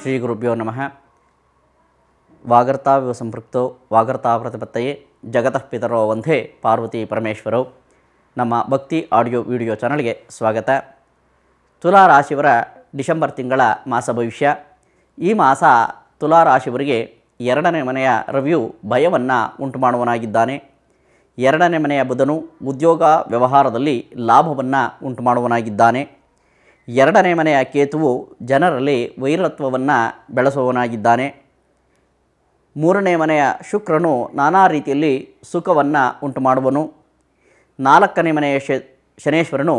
ಶ್ರೀ ಗುರುಭ್ಯೋ ನಮಃ ವಾಗರ್ತಾವಿವ ಸಂಪೃಕ್ತೋ ವಾಗರ್ತಾ ಪ್ರತಿಪತ್ತೆಯೇ ಜಗತಃ ಪಿತರೋ ಒಂದೇ ಪಾರ್ವತಿ ಪರಮೇಶ್ವರೋ ನಮ್ಮ ಭಕ್ತಿ ಆಡಿಯೋ ವಿಡಿಯೋ ಚಾನಲ್ಗೆ ಸ್ವಾಗತ ತುಲಾ ರಾಶಿಯವರ ಡಿಸೆಂಬರ್ ತಿಂಗಳ ಮಾಸ ಭವಿಷ್ಯ ಈ ಮಾಸ ತುಲಾ ರಾಶಿಯವರಿಗೆ ಎರಡನೇ ಮನೆಯ ರವಿಯು ಭಯವನ್ನು ಉಂಟು ಮಾಡುವನಾಗಿದ್ದಾನೆ ಎರಡನೇ ಮನೆಯ ಬುಧನು ಉದ್ಯೋಗ ವ್ಯವಹಾರದಲ್ಲಿ ಲಾಭವನ್ನು ಉಂಟು ಮಾಡುವನಾಗಿದ್ದಾನೆ ಎರಡನೇ ಮನೆಯ ಕೇತುವು ಜನರಲ್ಲಿ ವೈರತ್ವವನ್ನು ಬೆಳೆಸುವವನಾಗಿದ್ದಾನೆ ಮೂರನೇ ಮನೆಯ ಶುಕ್ರನು ನಾನಾ ರೀತಿಯಲ್ಲಿ ಸುಖವನ್ನು ಉಂಟು ಮಾಡುವನು ನಾಲ್ಕನೇ ಮನೆಯ ಶನೇಶ್ವರನು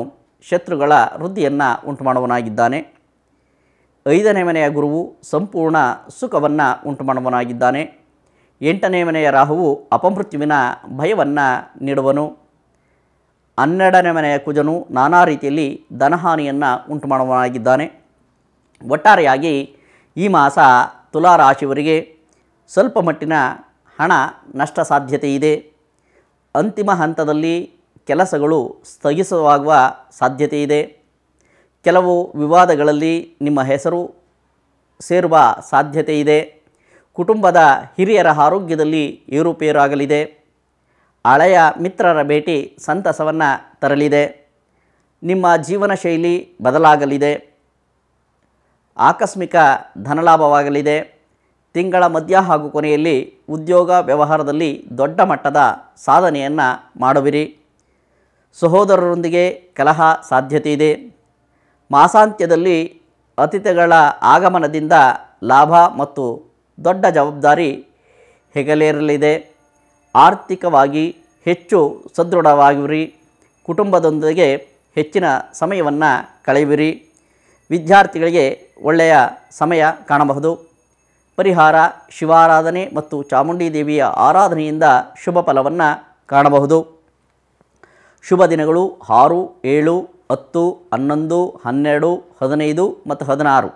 ಶತ್ರುಗಳ ವೃದ್ಧಿಯನ್ನು ಉಂಟು ಮಾಡುವನಾಗಿದ್ದಾನೆ ಐದನೇ ಮನೆಯ ಗುರುವು ಸಂಪೂರ್ಣ ಸುಖವನ್ನು ಉಂಟು ಮಾಡುವನಾಗಿದ್ದಾನೆ ಎಂಟನೇ ಮನೆಯ ರಾಹುವು ಅಪಮೃತ್ಯುವಿನ ಭಯವನ್ನು ನೀಡುವನು ಹನ್ನೆರಡನೇ ಮನೆಯ ಕುಜನು ನಾನಾ ರೀತಿಯಲ್ಲಿ ಧನಹಾನಿಯನ್ನು ಉಂಟು ಮಾಡುವಾಗಿದ್ದಾನೆ ಒಟ್ಟಾರೆಯಾಗಿ ಈ ಮಾಸ ತುಲಾರಾಶಿಯವರಿಗೆ ಸ್ವಲ್ಪ ಮಟ್ಟಿನ ಹಣ ನಷ್ಟ ಸಾಧ್ಯತೆ ಇದೆ ಅಂತಿಮ ಹಂತದಲ್ಲಿ ಕೆಲಸಗಳು ಸ್ಥಗಿಸವಾಗುವ ಸಾಧ್ಯತೆ ಇದೆ ಕೆಲವು ವಿವಾದಗಳಲ್ಲಿ ನಿಮ್ಮ ಹೆಸರು ಸೇರುವ ಸಾಧ್ಯತೆ ಇದೆ ಕುಟುಂಬದ ಹಿರಿಯರ ಆರೋಗ್ಯದಲ್ಲಿ ಏರುಪೇರಾಗಲಿದೆ ಹಳೆಯ ಮಿತ್ರರ ಭೇಟಿ ಸಂತಸವನ್ನು ತರಲಿದೆ ನಿಮ್ಮ ಜೀವನ ಶೈಲಿ ಬದಲಾಗಲಿದೆ ಆಕಸ್ಮಿಕ ಧನಲಾಭವಾಗಲಿದೆ ತಿಂಗಳ ಮಧ್ಯ ಹಾಗೂ ಕೊನೆಯಲ್ಲಿ ಉದ್ಯೋಗ ವ್ಯವಹಾರದಲ್ಲಿ ದೊಡ್ಡ ಮಟ್ಟದ ಸಾಧನೆಯನ್ನು ಮಾಡುವಿರಿ ಸಹೋದರರೊಂದಿಗೆ ಕಲಹ ಸಾಧ್ಯತೆ ಇದೆ ಮಾಸಾಂತ್ಯದಲ್ಲಿ ಅತಿಥಿಗಳ ಆಗಮನದಿಂದ ಲಾಭ ಮತ್ತು ದೊಡ್ಡ ಜವಾಬ್ದಾರಿ ಹೆಗಲೇರಲಿದೆ ಆರ್ಥಿಕವಾಗಿ ಹೆಚ್ಚು ಸದೃಢವಾಗಿರಿ ಕುಟುಂಬದೊಂದಿಗೆ ಹೆಚ್ಚಿನ ಸಮಯವನ್ನು ಕಳೆಯುವಿರಿ ವಿದ್ಯಾರ್ಥಿಗಳಿಗೆ ಒಳ್ಳೆಯ ಸಮಯ ಕಾಣಬಹುದು ಪರಿಹಾರ ಶಿವಾರಾಧನೆ ಮತ್ತು ಚಾಮುಂಡಿ ದೇವಿಯ ಆರಾಧನೆಯಿಂದ ಶುಭ ಫಲವನ್ನು ಕಾಣಬಹುದು ಶುಭ ದಿನಗಳು ಆರು ಏಳು ಹತ್ತು ಹನ್ನೊಂದು ಹನ್ನೆರಡು ಹದಿನೈದು ಮತ್ತು ಹದಿನಾರು